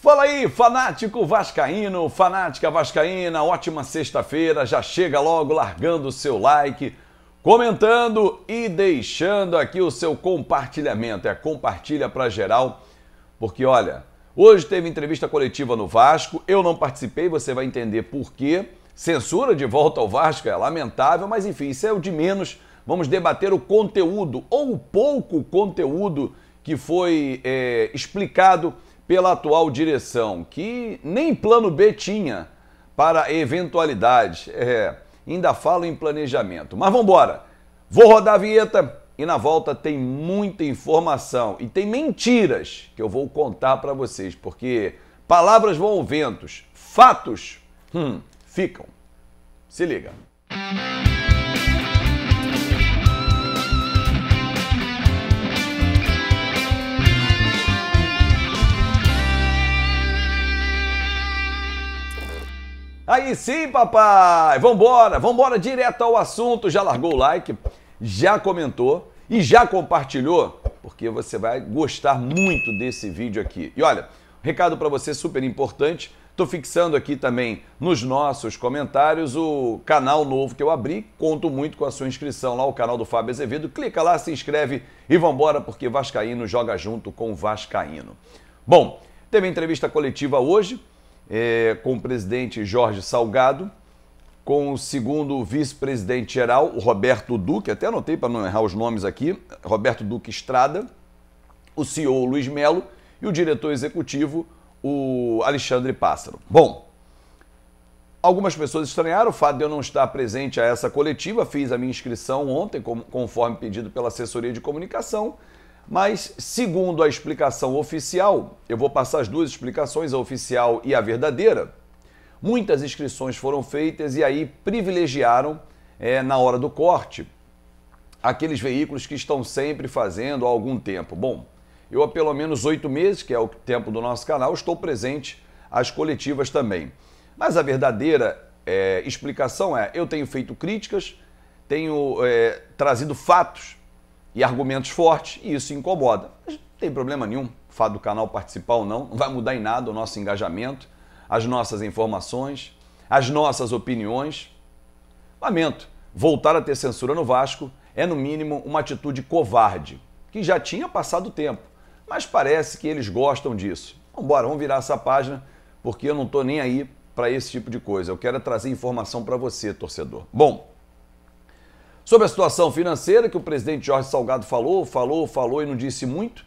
Fala aí, fanático vascaíno, fanática vascaína, ótima sexta-feira, já chega logo largando o seu like, comentando e deixando aqui o seu compartilhamento. É compartilha para geral, porque olha, hoje teve entrevista coletiva no Vasco, eu não participei, você vai entender por quê. Censura de volta ao Vasco é lamentável, mas enfim, isso é o de menos. Vamos debater o conteúdo ou o pouco conteúdo que foi é, explicado pela atual direção, que nem plano B tinha para eventualidade. É, ainda falo em planejamento. Mas vamos embora. Vou rodar a vinheta e na volta tem muita informação e tem mentiras que eu vou contar para vocês, porque palavras vão ventos, fatos hum, ficam. Se liga. Aí sim, papai! Vambora, vambora direto ao assunto. Já largou o like, já comentou e já compartilhou, porque você vai gostar muito desse vídeo aqui. E olha, recado para você super importante. Estou fixando aqui também nos nossos comentários o canal novo que eu abri. Conto muito com a sua inscrição lá, o canal do Fábio Azevedo. Clica lá, se inscreve e vambora, porque Vascaíno joga junto com Vascaíno. Bom, teve entrevista coletiva hoje é, com o presidente Jorge Salgado, com o segundo vice-presidente geral, o Roberto Duque, até anotei para não errar os nomes aqui, Roberto Duque Estrada, o CEO Luiz Melo e o diretor executivo, o Alexandre Pássaro. Bom, algumas pessoas estranharam o fato de eu não estar presente a essa coletiva, fiz a minha inscrição ontem, conforme pedido pela assessoria de comunicação, mas, segundo a explicação oficial, eu vou passar as duas explicações, a oficial e a verdadeira. Muitas inscrições foram feitas e aí privilegiaram, é, na hora do corte, aqueles veículos que estão sempre fazendo há algum tempo. Bom, eu há pelo menos oito meses, que é o tempo do nosso canal, estou presente às coletivas também. Mas a verdadeira é, explicação é: eu tenho feito críticas, tenho é, trazido fatos e argumentos fortes, e isso incomoda. Mas não tem problema nenhum, o fato do canal participar ou não, não vai mudar em nada o nosso engajamento, as nossas informações, as nossas opiniões. Lamento, voltar a ter censura no Vasco é, no mínimo, uma atitude covarde, que já tinha passado o tempo, mas parece que eles gostam disso. Vambora, vamos virar essa página, porque eu não estou nem aí para esse tipo de coisa. Eu quero é trazer informação para você, torcedor. Bom, Sobre a situação financeira que o presidente Jorge Salgado falou, falou, falou e não disse muito,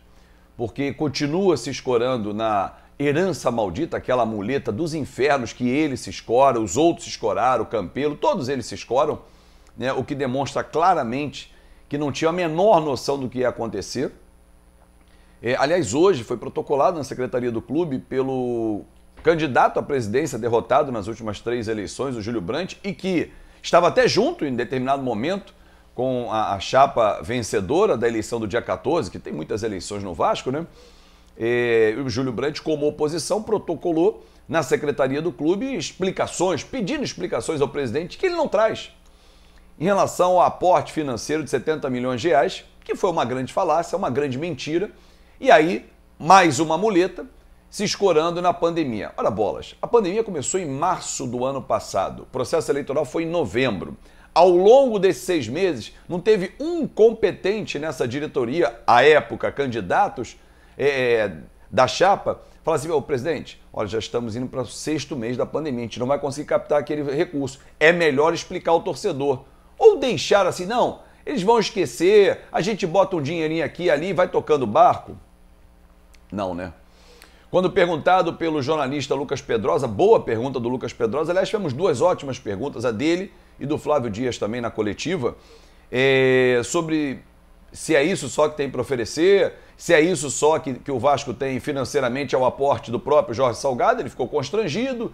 porque continua se escorando na herança maldita, aquela muleta dos infernos que ele se escora, os outros se escoraram, o Campelo, todos eles se escoram, né? o que demonstra claramente que não tinha a menor noção do que ia acontecer. É, aliás, hoje foi protocolado na secretaria do clube pelo candidato à presidência derrotado nas últimas três eleições, o Júlio Brandt, e que Estava até junto em determinado momento com a, a, chapa vencedora da eleição do dia 14, que tem muitas eleições no Vasco, né? E, o Júlio Brandt, como oposição, protocolou na secretaria do clube explicações, pedindo explicações ao presidente, que ele não traz. Em relação ao aporte financeiro de 70 milhões de reais, que foi uma grande falácia, uma grande mentira. E aí, mais uma muleta, se escorando na pandemia. Olha bolas, a pandemia começou em março do ano passado, o processo eleitoral foi em novembro. Ao longo desses seis meses, não teve um competente nessa diretoria, à época, candidatos é, é, da chapa, falar assim: ô presidente, olha, já estamos indo para o sexto mês da pandemia, a gente não vai conseguir captar aquele recurso. É melhor explicar ao torcedor. Ou deixar assim, não, eles vão esquecer, a gente bota um dinheirinho aqui ali vai tocando o barco. Não, né? Quando perguntado pelo jornalista Lucas Pedrosa, boa pergunta do Lucas Pedrosa, aliás, tivemos duas ótimas perguntas, a dele e do Flávio Dias também na coletiva, é, sobre se é isso só que tem para oferecer, se é isso só que, que o Vasco tem financeiramente ao aporte do próprio Jorge Salgado, ele ficou constrangido,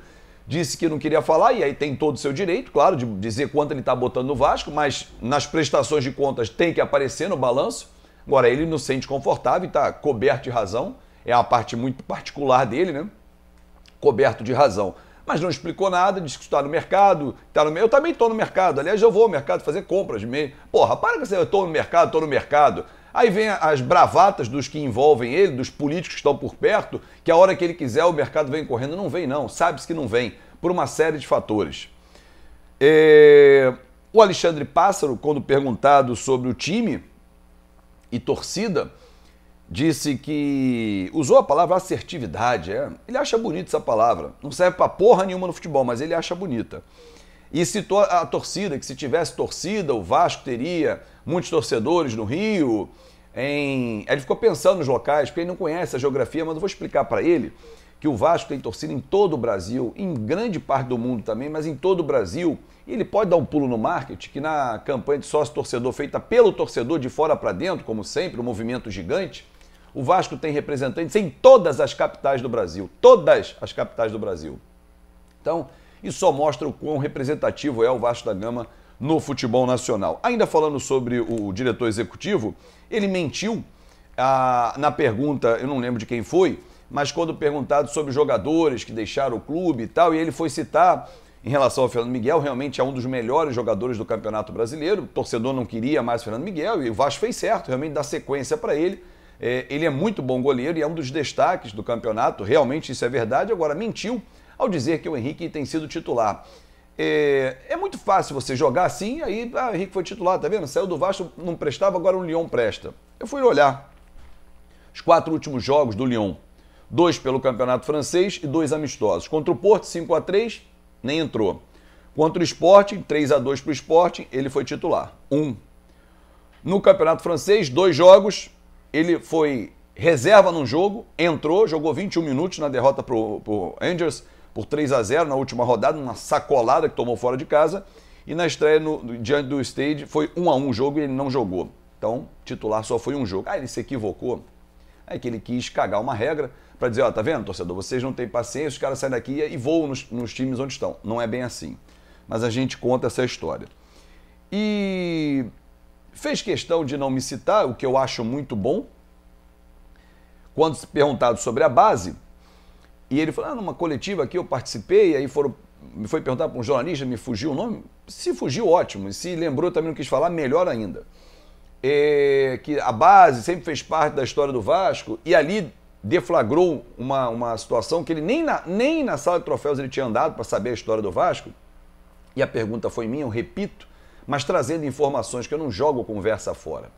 disse que não queria falar, e aí tem todo o seu direito, claro, de dizer quanto ele está botando no Vasco, mas nas prestações de contas tem que aparecer no balanço. Agora, ele não se sente confortável e está coberto de razão é uma parte muito particular dele, né? Coberto de razão. Mas não explicou nada, disse que está no mercado, está no Eu também estou no mercado. Aliás, eu vou ao mercado fazer compras de meio. Porra, para com você eu estou no mercado, estou no mercado. Aí vem as bravatas dos que envolvem ele, dos políticos que estão por perto, que a hora que ele quiser o mercado vem correndo. Não vem, não. Sabe-se que não vem, por uma série de fatores. É... O Alexandre Pássaro, quando perguntado sobre o time e torcida, disse que usou a palavra assertividade. É. Ele acha bonita essa palavra. Não serve para porra nenhuma no futebol, mas ele acha bonita. E citou a torcida, que se tivesse torcida, o Vasco teria muitos torcedores no Rio. Em... Ele ficou pensando nos locais, porque ele não conhece a geografia, mas eu vou explicar para ele que o Vasco tem torcida em todo o Brasil, em grande parte do mundo também, mas em todo o Brasil. E ele pode dar um pulo no marketing, que na campanha de sócio-torcedor feita pelo torcedor de fora para dentro, como sempre, um movimento gigante, o Vasco tem representantes em todas as capitais do Brasil. Todas as capitais do Brasil. Então, isso só mostra o quão representativo é o Vasco da Gama no futebol nacional. Ainda falando sobre o diretor executivo, ele mentiu ah, na pergunta, eu não lembro de quem foi, mas quando perguntado sobre jogadores que deixaram o clube e tal, e ele foi citar em relação ao Fernando Miguel, realmente é um dos melhores jogadores do Campeonato Brasileiro. O torcedor não queria mais Fernando Miguel e o Vasco fez certo, realmente dá sequência para ele. É, ele é muito bom goleiro e é um dos destaques do campeonato, realmente isso é verdade. Agora, mentiu ao dizer que o Henrique tem sido titular. É, é, muito fácil você jogar assim, aí ah, o Henrique foi titular, tá vendo? Saiu do Vasco, não prestava, agora o Lyon presta. Eu fui olhar os quatro últimos jogos do Lyon. Dois pelo Campeonato Francês e dois amistosos. Contra o Porto, 5 a 3 nem entrou. Contra o Sporting, 3 a 2 para o Sporting, ele foi titular. Um. No Campeonato Francês, dois jogos, ele foi reserva num jogo, entrou, jogou 21 minutos na derrota para o Angels por 3 a 0 na última rodada, uma sacolada que tomou fora de casa. E na estreia no, diante do stage foi 1 a 1 o jogo e ele não jogou. Então, titular só foi um jogo. Ah, ele se equivocou. É que ele quis cagar uma regra para dizer, ó, tá vendo, torcedor, vocês não têm paciência, os caras saem daqui e voam nos, nos times onde estão. Não é bem assim. Mas a gente conta essa história. E Fez questão de não me citar, o que eu acho muito bom. Quando se perguntado sobre a base, e ele falou: ah, numa coletiva aqui eu participei, aí foram, me foi perguntar para um jornalista, me fugiu o nome. Se fugiu, ótimo. E se lembrou, também não quis falar, melhor ainda. É, que a base sempre fez parte da história do Vasco, e ali deflagrou uma, uma situação que ele nem na, nem na sala de troféus ele tinha andado para saber a história do Vasco, e a pergunta foi minha, eu repito, mas trazendo informações que eu não jogo conversa fora.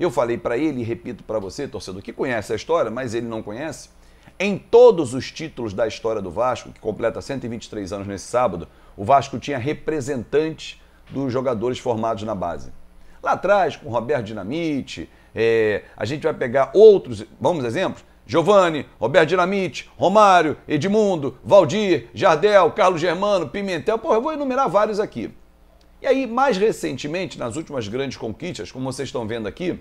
Eu falei para ele e repito para você, torcedor, que conhece a história, mas ele não conhece. Em todos os títulos da história do Vasco, que completa 123 anos nesse sábado, o Vasco tinha representantes dos jogadores formados na base. Lá atrás, com Roberto Dinamite, é, a gente vai pegar outros, vamos exemplos? Giovanni, Roberto Dinamite, Romário, Edmundo, Valdir, Jardel, Carlos Germano, Pimentel. Pô, eu vou enumerar vários aqui. E aí, mais recentemente, nas últimas grandes conquistas, como vocês estão vendo aqui,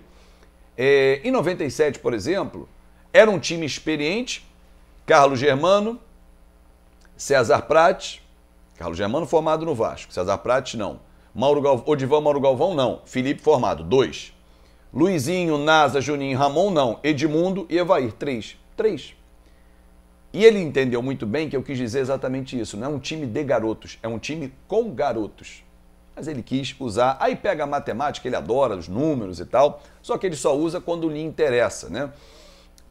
é, em 97, por exemplo, era um time experiente, Carlos Germano, César Prates, Carlos Germano formado no Vasco, César Prates não, Mauro Galvão, Odivan Mauro Galvão não, Felipe formado, dois. Luizinho, Nasa, Juninho, Ramon não, Edmundo e Evair, três. Três. E ele entendeu muito bem que eu quis dizer exatamente isso, não é um time de garotos, é um time com garotos mas ele quis usar. Aí pega a matemática, ele adora os números e tal, só que ele só usa quando lhe interessa, né?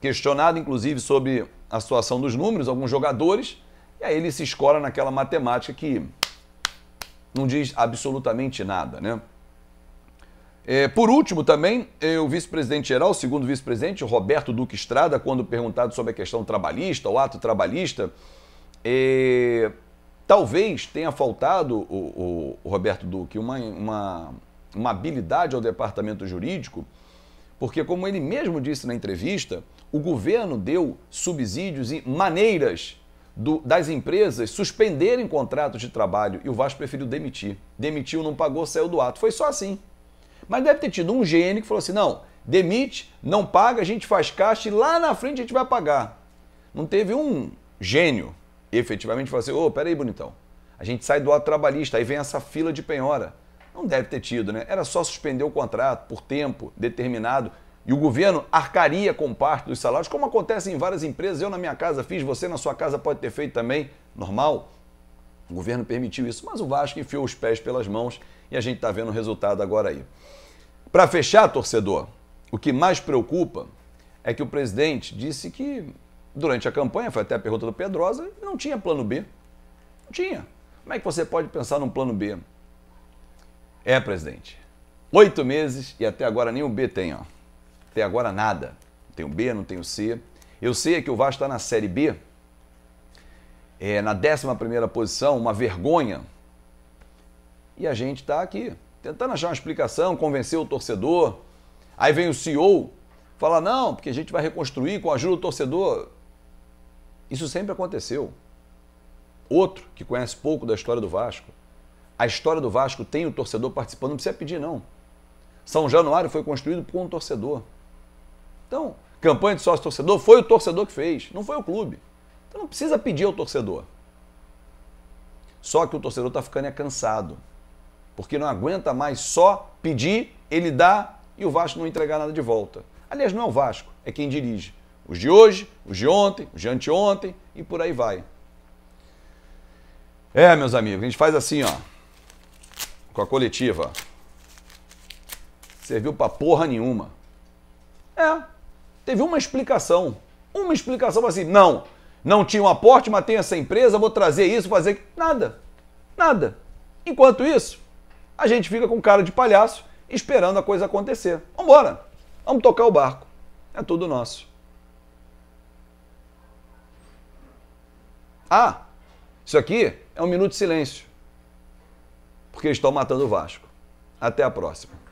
Questionado, inclusive, sobre a situação dos números, alguns jogadores, e aí ele se escora naquela matemática que não diz absolutamente nada, né? É, por último, também, é, o vice-presidente geral, o segundo vice-presidente, Roberto Duque Estrada, quando perguntado sobre a questão trabalhista, o ato trabalhista, é, Talvez tenha faltado, o, o Roberto Duque, uma, uma, uma habilidade ao departamento jurídico, porque, como ele mesmo disse na entrevista, o governo deu subsídios e maneiras do, das empresas suspenderem contratos de trabalho e o Vasco preferiu demitir. Demitiu, não pagou, saiu do ato. Foi só assim. Mas deve ter tido um gênio que falou assim: não, demite, não paga, a gente faz caixa e lá na frente a gente vai pagar. Não teve um gênio efetivamente fala assim, ô, oh, peraí, bonitão, a gente sai do ato trabalhista, aí vem essa fila de penhora. Não deve ter tido, né? Era só suspender o contrato por tempo determinado e o governo arcaria com parte dos salários, como acontece em várias empresas. Eu na minha casa fiz, você na sua casa pode ter feito também, normal. O governo permitiu isso, mas o Vasco enfiou os pés pelas mãos e a gente está vendo o resultado agora aí. Para fechar, torcedor, o que mais preocupa é que o presidente disse que durante a campanha, foi até a pergunta do Pedrosa, não tinha plano B. Não tinha. Como é que você pode pensar num plano B? É, presidente. Oito meses e até agora nem o B tem, ó. Até agora nada. Não tem o B, não tem o C. Eu sei é que o Vasco está na Série B, é, na 11 posição, uma vergonha. E a gente está aqui tentando achar uma explicação, convencer o torcedor. Aí vem o CEO, fala: não, porque a gente vai reconstruir com a ajuda do torcedor. Isso sempre aconteceu. Outro que conhece pouco da história do Vasco. A história do Vasco tem o torcedor participando, não precisa pedir, não. São Januário foi construído por um torcedor. Então, campanha de sócio-torcedor foi o torcedor que fez, não foi o clube. Então não precisa pedir ao torcedor. Só que o torcedor está ficando é cansado. Porque não aguenta mais só pedir, ele dá e o Vasco não entregar nada de volta. Aliás, não é o Vasco, é quem dirige. Os de hoje, os de ontem, os de anteontem e por aí vai. É, meus amigos, a gente faz assim, ó. Com a coletiva. Serviu pra porra nenhuma. É. Teve uma explicação. Uma explicação assim, não. Não tinha um aporte, mas tem essa empresa, vou trazer isso, fazer. Nada. Nada. Enquanto isso, a gente fica com cara de palhaço esperando a coisa acontecer. Vambora. Vamos tocar o barco. É tudo nosso. Ah, isso aqui é um minuto de silêncio. Porque eles estão matando o Vasco. Até a próxima.